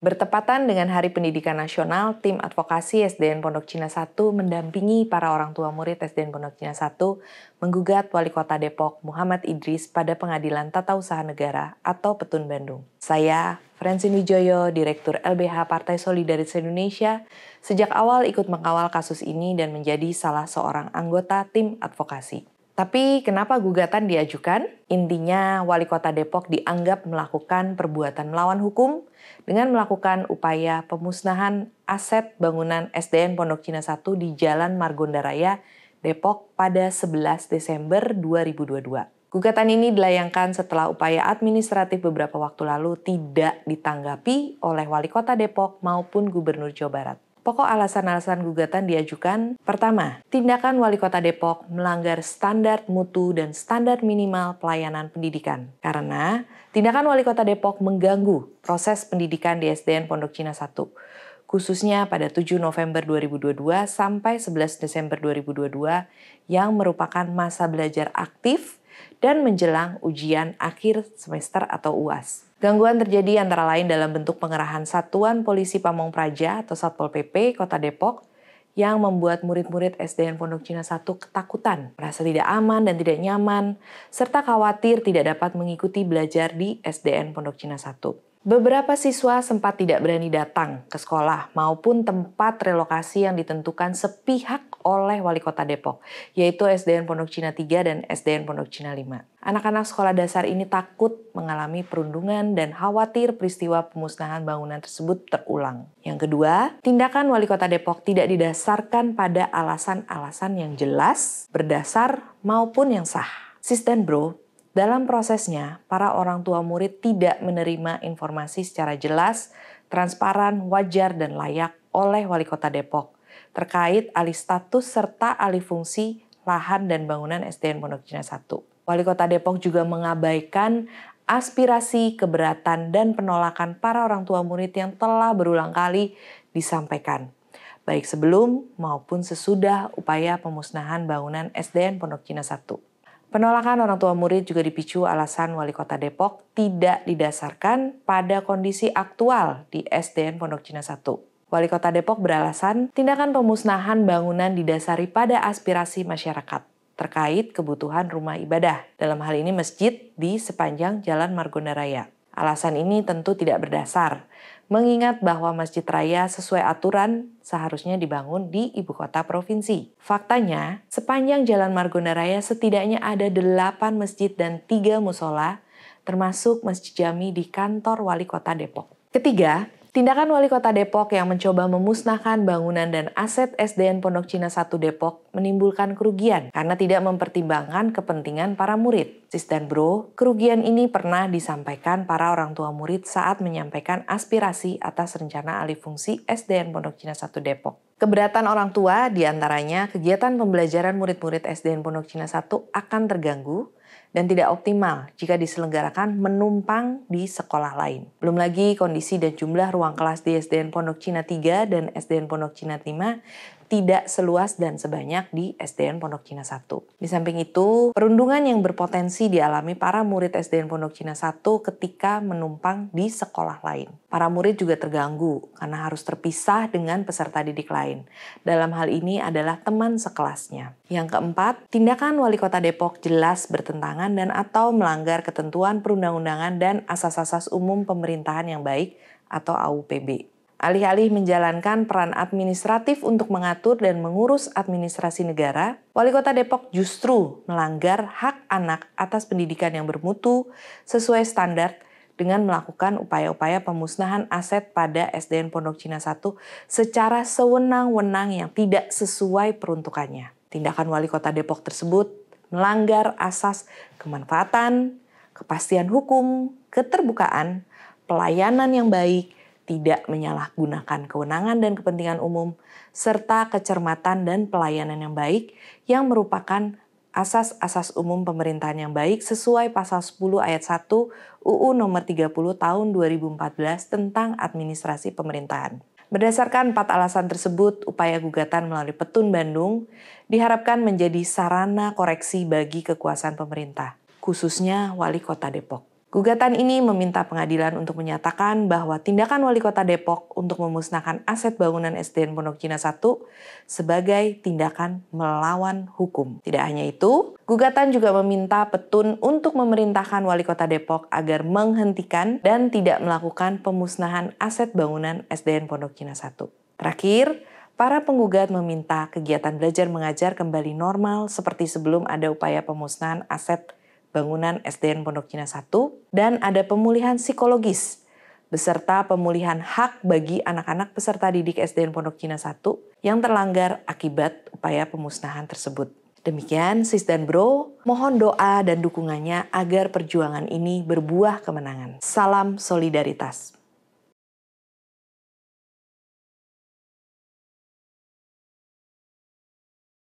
Bertepatan dengan Hari Pendidikan Nasional, tim advokasi SDN Pondok Cina 1 mendampingi para orang tua murid SDN Pondok Cina 1 menggugat Wali Kota Depok Muhammad Idris pada Pengadilan Tata Usaha Negara atau Petun Bandung. Saya, Francine Wijoyo, Direktur LBH Partai Solidaritas Indonesia, sejak awal ikut mengawal kasus ini dan menjadi salah seorang anggota tim advokasi. Tapi kenapa gugatan diajukan? Intinya wali kota Depok dianggap melakukan perbuatan melawan hukum dengan melakukan upaya pemusnahan aset bangunan SDN Pondok Cina 1 di Jalan Margonda Raya, Depok pada 11 Desember 2022. Gugatan ini dilayangkan setelah upaya administratif beberapa waktu lalu tidak ditanggapi oleh wali kota Depok maupun gubernur Jawa Barat. Pokok alasan-alasan gugatan diajukan, pertama, tindakan Wali Kota Depok melanggar standar mutu dan standar minimal pelayanan pendidikan. Karena tindakan Wali Kota Depok mengganggu proses pendidikan di SDN Pondok Cina 1, khususnya pada 7 November 2022 sampai 11 Desember 2022 yang merupakan masa belajar aktif dan menjelang ujian akhir semester atau UAS. Gangguan terjadi antara lain dalam bentuk pengerahan Satuan Polisi Pamong Praja atau Satpol PP Kota Depok yang membuat murid-murid SDN Pondok Cina 1 ketakutan, merasa tidak aman dan tidak nyaman, serta khawatir tidak dapat mengikuti belajar di SDN Pondok Cina 1. Beberapa siswa sempat tidak berani datang ke sekolah maupun tempat relokasi yang ditentukan sepihak oleh Wali Kota Depok, yaitu SDN Pondok Cina 3 dan SDN Pondok Cina 5. Anak-anak sekolah dasar ini takut mengalami perundungan dan khawatir peristiwa pemusnahan bangunan tersebut terulang. Yang kedua, tindakan Wali Kota Depok tidak didasarkan pada alasan-alasan yang jelas, berdasar, maupun yang sah. Sisten Bro dalam prosesnya, para orang tua murid tidak menerima informasi secara jelas, transparan, wajar, dan layak oleh Wali Kota Depok terkait alih status serta alih fungsi lahan dan bangunan SDN Pondok Cina 1. Wali Kota Depok juga mengabaikan aspirasi, keberatan, dan penolakan para orang tua murid yang telah berulang kali disampaikan, baik sebelum maupun sesudah upaya pemusnahan bangunan SDN Pondok Cina 1. Penolakan orang tua murid juga dipicu alasan Wali Kota Depok tidak didasarkan pada kondisi aktual di SDN Pondok Cina 1 Wali Kota Depok beralasan tindakan pemusnahan bangunan didasari pada aspirasi masyarakat terkait kebutuhan rumah ibadah, dalam hal ini masjid di sepanjang Jalan Margonda Raya. Alasan ini tentu tidak berdasar, mengingat bahwa masjid raya sesuai aturan seharusnya dibangun di ibu kota provinsi. Faktanya, sepanjang Jalan Margonda Raya setidaknya ada 8 masjid dan 3 musola, termasuk Masjid Jami di kantor wali kota Depok. Ketiga, Tindakan Wali Kota Depok yang mencoba memusnahkan bangunan dan aset SDN Pondok Cina 1 Depok menimbulkan kerugian karena tidak mempertimbangkan kepentingan para murid. Sis dan Bro, kerugian ini pernah disampaikan para orang tua murid saat menyampaikan aspirasi atas rencana alih fungsi SDN Pondok Cina 1 Depok. Keberatan orang tua diantaranya kegiatan pembelajaran murid-murid SDN Pondok Cina 1 akan terganggu dan tidak optimal jika diselenggarakan menumpang di sekolah lain. Belum lagi kondisi dan jumlah ruang kelas di SDN Pondok Cina 3 dan SDN Pondok Cina 5 tidak seluas dan sebanyak di SDN Pondok Cina 1. Di samping itu, perundungan yang berpotensi dialami para murid SDN Pondok Cina 1 ketika menumpang di sekolah lain. Para murid juga terganggu karena harus terpisah dengan peserta didik lain. Dalam hal ini adalah teman sekelasnya. Yang keempat, tindakan wali kota Depok jelas bertentangan dan atau melanggar ketentuan perundang-undangan dan asas-asas umum pemerintahan yang baik atau AUPB. Alih-alih menjalankan peran administratif untuk mengatur dan mengurus administrasi negara, Wali Kota Depok justru melanggar hak anak atas pendidikan yang bermutu sesuai standar dengan melakukan upaya-upaya pemusnahan aset pada SDN Pondok Cina 1 secara sewenang-wenang yang tidak sesuai peruntukannya. Tindakan Wali Kota Depok tersebut melanggar asas kemanfaatan, kepastian hukum, keterbukaan, pelayanan yang baik, tidak menyalahgunakan kewenangan dan kepentingan umum, serta kecermatan dan pelayanan yang baik yang merupakan asas-asas umum pemerintahan yang baik sesuai pasal 10 ayat 1 UU nomor 30 tahun 2014 tentang administrasi pemerintahan. Berdasarkan empat alasan tersebut, upaya gugatan melalui Petun Bandung diharapkan menjadi sarana koreksi bagi kekuasaan pemerintah, khususnya wali kota Depok. Gugatan ini meminta pengadilan untuk menyatakan bahwa tindakan Wali Kota Depok untuk memusnahkan aset bangunan SDN Pondok Cina 1 sebagai tindakan melawan hukum. Tidak hanya itu, gugatan juga meminta Petun untuk memerintahkan Wali Kota Depok agar menghentikan dan tidak melakukan pemusnahan aset bangunan SDN Pondok Cina 1. Terakhir, para penggugat meminta kegiatan belajar mengajar kembali normal seperti sebelum ada upaya pemusnahan aset bangunan SDN Pondok Cina 1, dan ada pemulihan psikologis beserta pemulihan hak bagi anak-anak peserta didik SDN Pondok Cina 1 yang terlanggar akibat upaya pemusnahan tersebut. Demikian Sis dan Bro, mohon doa dan dukungannya agar perjuangan ini berbuah kemenangan. Salam solidaritas.